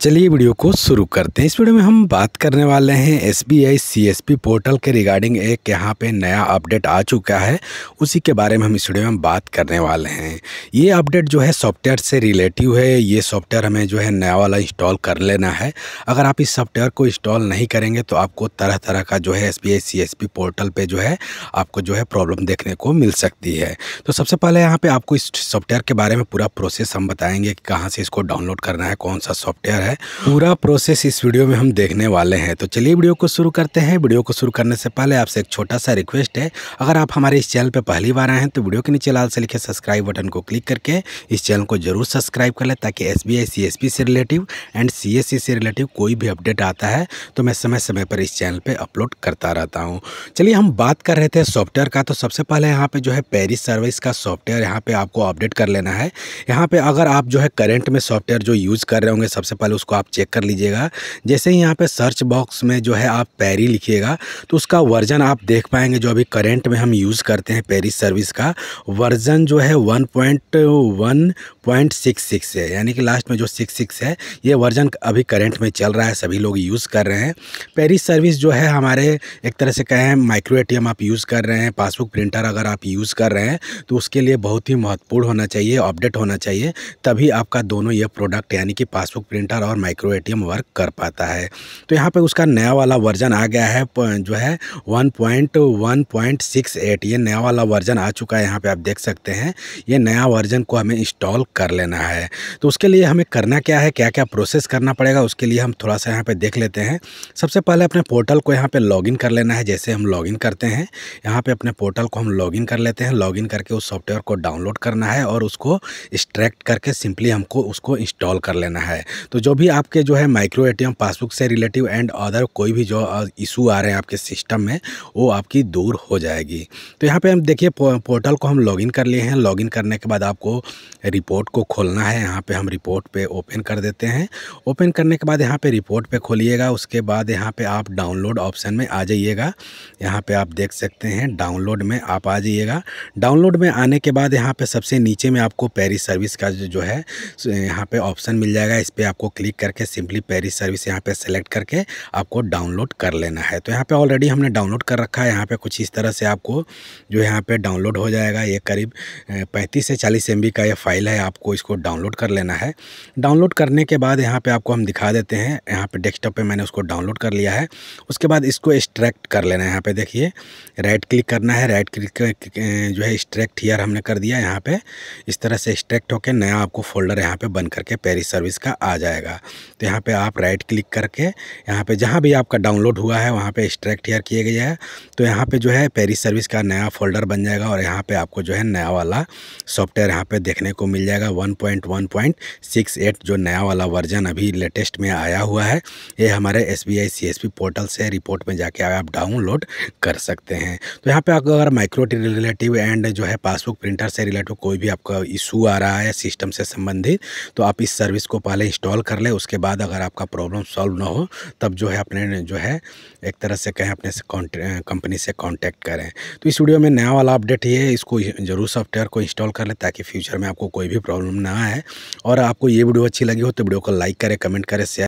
चलिए वीडियो को शुरू करते हैं इस वीडियो में हम बात करने वाले हैं S B I C S P portal के रिगार्डिंग एक यहाँ पे नया अपडेट आ चुका है उसी के बारे में हम इस वीडियो में बात करने वाले हैं ये अपडेट जो है सॉफ्टवेयर से रिलेटिव है ये सॉफ्टवेयर हमें जो है नया वाला इंस्टॉल कर लेना है अगर आप इस सॉफ्टवेयर को इंस्टॉल नहीं करेंगे तो आपको तरह तरह का जो है S B I C S P portal पर जो है आपको जो है प्रॉब्लम देखने को मिल सकती है तो सबसे पहले यहाँ पर आपको इस सॉफ्टवेयर के बारे में पूरा प्रोसेस हम बताएँगे कि कहाँ से इसको डाउनलोड करना है कौन सा सॉफ्टवेयर है है पूरा प्रोसेस इस वीडियो में हम देखने वाले हैं तो चलिए वीडियो को शुरू करते हैं वीडियो को शुरू करने से पहले आपसे एक छोटा सा रिक्वेस्ट है अगर आप हमारे इस चैनल पर पहली बार आए हैं तो वीडियो के नीचे लाल से लिखे सब्सक्राइब बटन को क्लिक करके इस चैनल को जरूर सब्सक्राइब कर लें ताकि एस बी से रिलेटिव एंड सी से रिलेटिव कोई भी अपडेट आता है तो मैं समय समय पर इस चैनल पर अपलोड करता रहता हूँ चलिए हम बात कर रहे थे सॉफ्टवेयर का तो सबसे पहले यहाँ पर जो है पेरिस सर्विस का सॉफ्टवेयर यहाँ पर आपको अपडेट कर लेना है यहाँ पर अगर आप जो है करेंट में सॉफ्टवेयर जो यूज़ कर रहे होंगे सबसे पहले उसको आप चेक कर लीजिएगा जैसे ही यहाँ पे सर्च बॉक्स में जो है आप पैरी लिखिएगा तो उसका वर्जन आप देख पाएंगे जो अभी करेंट में हम यूज़ करते हैं पैरी सर्विस का वर्जन जो है one point one point six six है यानी कि लास्ट में जो सिक्स सिक्स है ये वर्जन अभी करेंट में चल रहा है सभी लोग यूज़ कर रहे हैं पैरी सर्विस जो है हमारे एक तरह से कहें माइक्रो एटीएम आप यूज़ कर रहे हैं पासबुक प्रिंटर अगर आप यूज़ कर रहे हैं तो उसके लिए बहुत ही महत्वपूर्ण होना चाहिए अपडेट होना चाहिए तभी आपका दोनों ये प्रोडक्ट यानी कि पासबुक प्रिंटर और माइक्रो एटीएम वर्क कर पाता है तो यहाँ पर उसका नया वाला वर्जन आ गया है जो है one point one point six eight ये नया वाला वर्जन आ चुका है यहाँ पे आप देख सकते हैं ये नया वर्जन को हमें इंस्टॉल कर लेना है तो उसके लिए हमें करना क्या है क्या क्या प्रोसेस करना पड़ेगा उसके लिए हम थोड़ा सा यहाँ पर देख लेते हैं सबसे पहले अपने पोर्टल को यहाँ पर लॉगिन कर लेना है जैसे हम लॉगिन करते हैं यहाँ पर अपने पोर्टल को हम लॉगिन कर लेते हैं लॉगिन करके उस सॉफ्टवेयर को डाउनलोड करना है और उसको एक्सट्रैक्ट करके सिंपली हमको उसको इंस्टॉल कर लेना है तो जो भी आपके जो है माइक्रो ए पासबुक से रिलेटिव एंड अदर कोई भी जो इशू आ रहे हैं आपके सिस्टम में वो आपकी दूर हो जाएगी तो यहाँ पे हम देखिए पोर्टल को हम लॉगिन कर लिए हैं लॉगिन करने के बाद आपको रिपोर्ट को खोलना है यहाँ पे हम रिपोर्ट पे ओपन कर देते हैं ओपन करने के बाद यहाँ पे रिपोर्ट पे खोलिएगा उसके बाद यहाँ पे आप डाउनलोड ऑप्शन में आ जाइएगा यहाँ पे आप देख सकते हैं डाउनलोड में आप आ जाइएगा डाउनलोड में आने के बाद यहाँ पे सबसे नीचे में आपको पेरिस सर्विस का जो है यहाँ पे ऑप्शन मिल जाएगा इस पर आपको क्लिक क्लिक करके सिंपली पेरी सर्विस यहाँ पे सेलेक्ट करके आपको डाउनलोड कर लेना है तो यहाँ पे ऑलरेडी हमने डाउनलोड कर रखा है यहाँ पे कुछ इस तरह से आपको जो यहाँ पे डाउनलोड हो जाएगा ये करीब पैंतीस से चालीस एम का ये फाइल है आपको इसको डाउनलोड कर लेना है डाउनलोड करने के बाद यहाँ पर आपको हम दिखा देते हैं यहाँ पर डेस्कटॉप पर मैंने उसको डाउनलोड कर लिया है उसके बाद इसको एक्स्ट्रैक्ट कर लेना है यहाँ पर देखिए राइट क्लिक करना है राइट क्लिक जो है एक्स्ट्रैक्ट हीयर हमने कर दिया यहाँ पर इस तरह से एक्स्ट्रैक्ट होकर नया आपको फोल्डर यहाँ पर बन करके पेरी सर्विस का आ जाएगा जाएगा तो यहाँ पे आप राइट क्लिक करके यहाँ पे जहाँ भी आपका डाउनलोड हुआ है वहाँ पे एक्स्ट्रैक्ट हेयर किया गया है तो यहाँ पे जो है पेरिस सर्विस का नया फोल्डर बन जाएगा और यहाँ पे आपको जो है नया वाला सॉफ्टवेयर यहाँ पे देखने को मिल जाएगा वन जो नया वाला वर्जन अभी लेटेस्ट में आया हुआ है ये हमारे एस बी पोर्टल से रिपोर्ट में जाके आप डाउनलोड कर सकते हैं तो यहाँ पर अगर माइक्रो रिलेटिव एंड जो है पासबुक प्रिंटर से रिलेटिव कोई भी आपका इशू आ रहा है सिस्टम से संबंधित तो आप इस सर्विस को पहले इंस्टॉल कर कर ले उसके बाद अगर आपका प्रॉब्लम सॉल्व ना हो तब जो है अपने जो है एक तरह से कहें अपने कंपनी से कांटेक्ट करें तो इस वीडियो में नया वाला अपडेट ये है इसको जरूर सॉफ्टवेयर को इंस्टॉल कर ले ताकि फ्यूचर में आपको कोई भी प्रॉब्लम ना आए और आपको ये वीडियो अच्छी लगी हो तो वीडियो को लाइक करें कमेंट करें शेयर